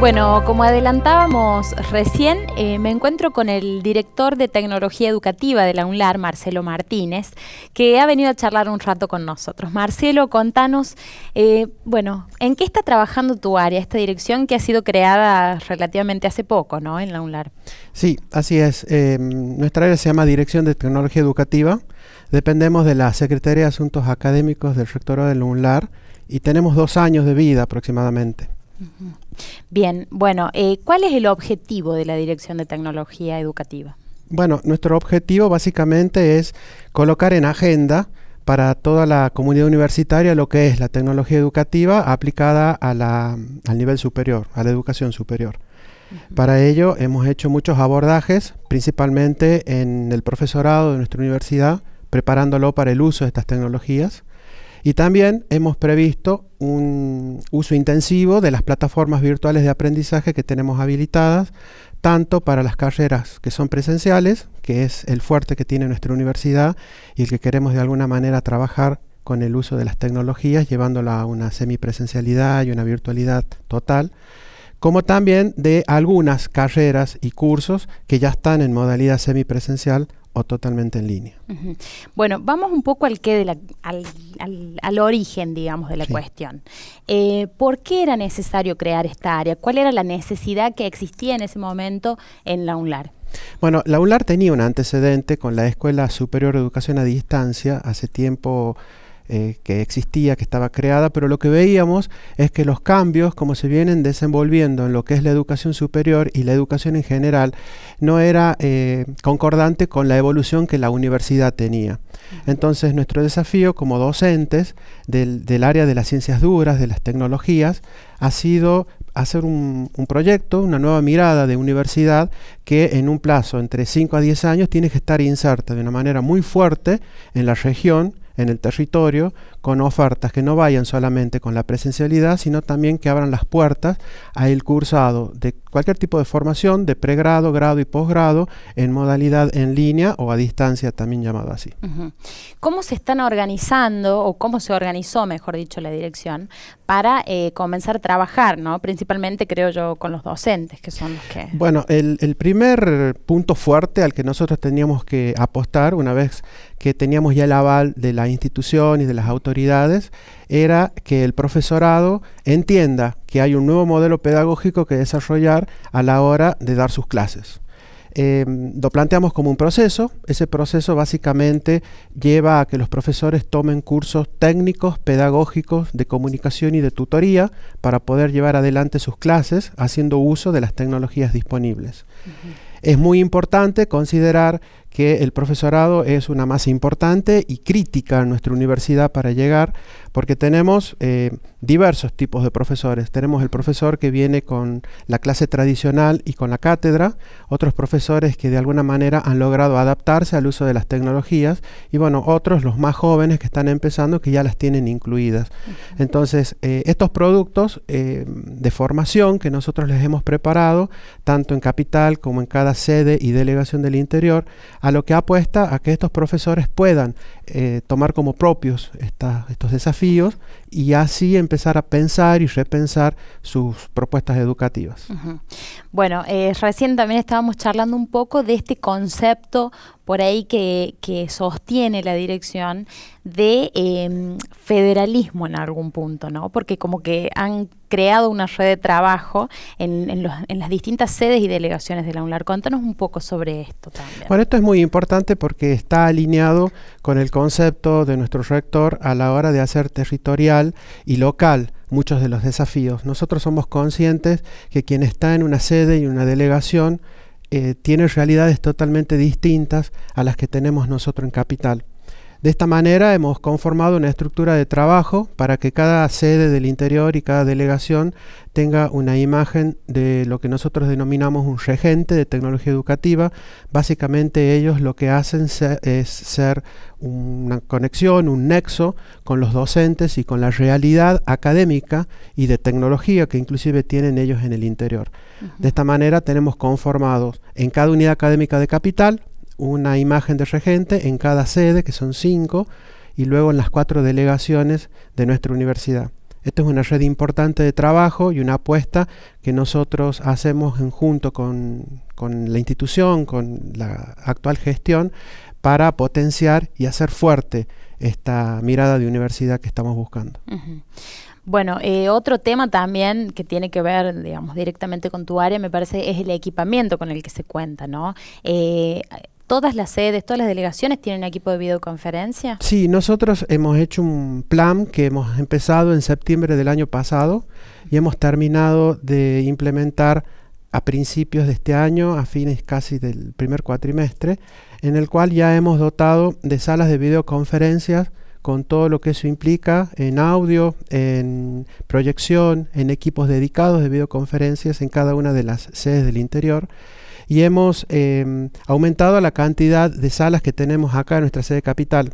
Bueno, como adelantábamos recién, eh, me encuentro con el director de tecnología educativa de la UNLAR, Marcelo Martínez, que ha venido a charlar un rato con nosotros. Marcelo, contanos, eh, bueno, ¿en qué está trabajando tu área, esta dirección que ha sido creada relativamente hace poco, ¿no? En la UNLAR. Sí, así es. Eh, nuestra área se llama Dirección de Tecnología Educativa. Dependemos de la Secretaría de Asuntos Académicos del Rectorado de la UNLAR y tenemos dos años de vida aproximadamente. Bien, bueno, eh, ¿cuál es el objetivo de la Dirección de Tecnología Educativa? Bueno, nuestro objetivo básicamente es colocar en agenda para toda la comunidad universitaria lo que es la tecnología educativa aplicada al nivel superior, a la educación superior. Para ello hemos hecho muchos abordajes, principalmente en el profesorado de nuestra universidad, preparándolo para el uso de estas tecnologías. Y también hemos previsto un uso intensivo de las plataformas virtuales de aprendizaje que tenemos habilitadas, tanto para las carreras que son presenciales, que es el fuerte que tiene nuestra universidad y el que queremos de alguna manera trabajar con el uso de las tecnologías, llevándola a una semipresencialidad y una virtualidad total, como también de algunas carreras y cursos que ya están en modalidad semipresencial totalmente en línea. Bueno, vamos un poco al, qué de al, origen, digamos, de la cuestión. Eh, ¿Por qué era necesario crear esta área? ¿Cuál era la necesidad que existía en ese momento en la UNLAR? Bueno, la UNLAR tenía un antecedente con la Escuela Superior de Educación a Distancia hace tiempo eh, que existía, que estaba creada, pero lo que veíamos es que los cambios, como se vienen desenvolviendo en lo que es la educación superior y la educación en general, no era eh, concordante con la evolución que la universidad tenía. Entonces, nuestro desafío como docentes del, área de las ciencias duras, de las tecnologías, ha sido hacer un, un, proyecto, una nueva mirada de universidad que en un plazo entre 5 a 10 años tiene que estar inserta de una manera muy fuerte en la región en el territorio con ofertas que no vayan solamente con la presencialidad, sino también que abran las puertas a el cursado de cualquier tipo de formación, de pregrado, grado y posgrado, en modalidad en línea o a distancia, también llamado así. ¿Cómo se están organizando o cómo se organizó, mejor dicho, la dirección para eh, comenzar a trabajar, ¿no? principalmente creo yo con los docentes, que son los que... Bueno, el, el primer punto fuerte al que nosotros teníamos que apostar una vez que teníamos ya el aval de la institución y de las autoridades era que el profesorado entienda que hay un nuevo modelo pedagógico que desarrollar a la hora de dar sus clases. Em, lo planteamos como un proceso. Ese proceso básicamente lleva a que los profesores tomen cursos técnicos, pedagógicos, de comunicación y de tutoría para poder llevar adelante sus clases haciendo uso de las tecnologías disponibles. Es muy importante considerar que el profesorado es una masa importante y crítica en nuestra universidad para llegar, porque tenemos eh, diversos tipos de profesores. Tenemos el profesor que viene con la clase tradicional y con la cátedra, otros profesores que de alguna manera han logrado adaptarse al uso de las tecnologías y bueno, otros, los más jóvenes que están empezando, que ya las tienen incluidas. Entonces, eh, estos productos eh, de formación que nosotros les hemos preparado, tanto en Capital como en cada sede y delegación del interior, a lo que apuesta a que estos profesores puedan eh, tomar como propios estos desafíos y así empezar a pensar y repensar sus propuestas educativas. Bueno, eh, recién también estábamos charlando un poco de este concepto por ahí que, sostiene la dirección de em, federalismo en algún punto, ¿no? Porque como que han creado una red de trabajo en, las distintas sedes y delegaciones de la UNLAR. Cuéntanos un poco sobre esto también. Bueno, esto es muy importante porque está alineado con el concepto de nuestro rector a la hora de hacer territorial y local muchos de los desafíos. Nosotros somos conscientes que quien está en una sede y una delegación eh, tiene realidades totalmente distintas a las que tenemos nosotros en Capital. De esta manera hemos conformado una estructura de trabajo para que cada sede del interior y cada delegación tenga una imagen de lo que nosotros denominamos un regente de tecnología educativa. Básicamente ellos lo que hacen es ser una conexión, un nexo con los docentes y con la realidad académica y de tecnología que inclusive tienen ellos en el interior. De esta manera tenemos conformados en cada unidad académica de capital una imagen de regente en cada sede, que son cinco, y luego en las cuatro delegaciones de nuestra universidad. esto es una red importante de trabajo y una apuesta que nosotros hacemos en junto con, la institución, con la actual gestión, para potenciar y hacer fuerte esta mirada de universidad que estamos buscando. Bueno, eh, otro tema también que tiene que ver, digamos, directamente con tu área, me parece, es el equipamiento con el que se cuenta, ¿no? Eh, todas las sedes, todas las delegaciones tienen equipo de videoconferencia. Sí, nosotros hemos hecho un plan que hemos empezado en septiembre del año pasado y hemos terminado de implementar a principios de este año, a fines casi del primer cuatrimestre, en el cual ya hemos dotado de salas de videoconferencias con todo lo que eso implica en audio, en proyección, en equipos dedicados de videoconferencias en cada una de las sedes del interior y hemos em, aumentado la cantidad de salas que tenemos acá en nuestra sede capital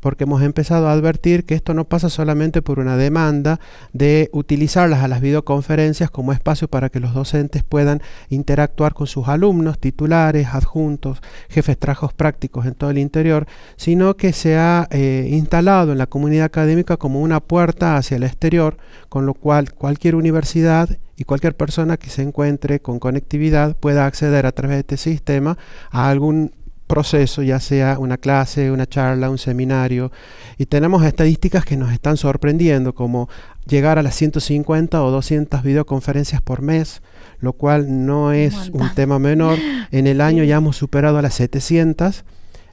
porque hemos empezado a advertir que esto no pasa solamente por una demanda de utilizarlas a las videoconferencias como espacio para que los docentes puedan interactuar con sus alumnos, titulares, adjuntos, jefes trajos prácticos en todo el interior, sino que se ha eh, instalado en la comunidad académica como una puerta hacia el exterior, con lo cual cualquier universidad y cualquier persona que se encuentre con conectividad pueda acceder a través de este sistema a algún proceso, ya sea una clase, una charla, un seminario, y tenemos estadísticas que nos están sorprendiendo, como llegar a las 150 o 200 videoconferencias por mes, lo cual no es un, tema menor. En el año ya hemos superado a las 700.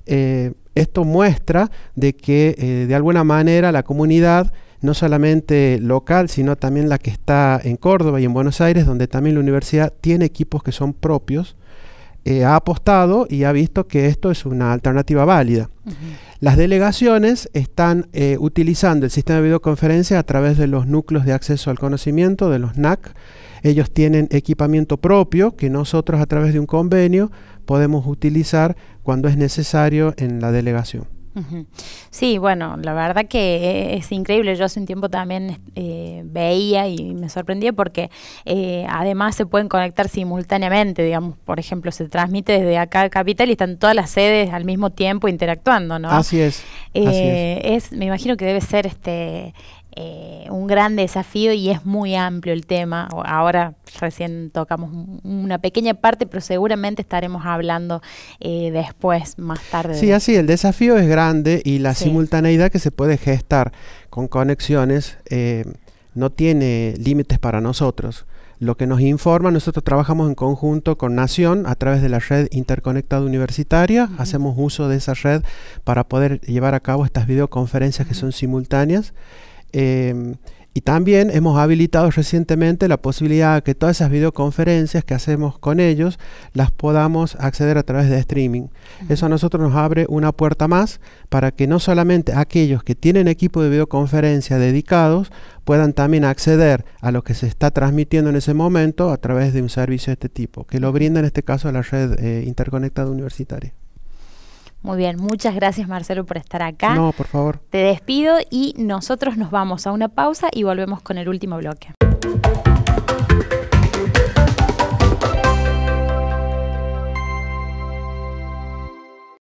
Eh, esto muestra de que eh, de alguna manera la comunidad no solamente local, sino también la que está en Córdoba y en Buenos Aires, donde también la universidad tiene equipos que son propios, eh, ha apostado y ha visto que esto es una alternativa válida. Las delegaciones están eh, utilizando el sistema de videoconferencia a través de los núcleos de acceso al conocimiento, de los NAC. Ellos tienen equipamiento propio que nosotros a través de un convenio podemos utilizar cuando es necesario en la delegación. Sí, bueno, la verdad que e, es increíble. Yo hace un tiempo también eh, veía y me sorprendía porque eh, además se pueden conectar simultáneamente, digamos, por ejemplo, se transmite desde acá Capital y están todas las sedes al mismo tiempo interactuando, ¿no? Así es. Eh, es. Me imagino que debe ser este eh, un gran desafío y es muy amplio el tema. Ahora recién tocamos una pequeña parte, pero seguramente estaremos hablando eh, después, más tarde. Sí, así, el desafío es grande y la simultaneidad que se puede gestar con conexiones eh, no tiene límites para nosotros. Lo que nos informa, nosotros trabajamos en conjunto con Nación a través de la red interconectada universitaria, hacemos uso de esa red para poder llevar a cabo estas videoconferencias que son simultáneas. Em, y también hemos habilitado recientemente la posibilidad de que todas esas videoconferencias que hacemos con ellos las podamos acceder a través de streaming. Eso a nosotros nos abre una puerta más para que no solamente aquellos que tienen equipo de videoconferencia dedicados puedan también acceder a lo que se está transmitiendo en ese momento a través de un servicio de este tipo, que lo brinda en este caso la red eh, interconectada universitaria. Muy bien, muchas gracias Marcelo por estar acá. No, por favor. Te despido y nosotros nos vamos a una pausa y volvemos con el último bloque.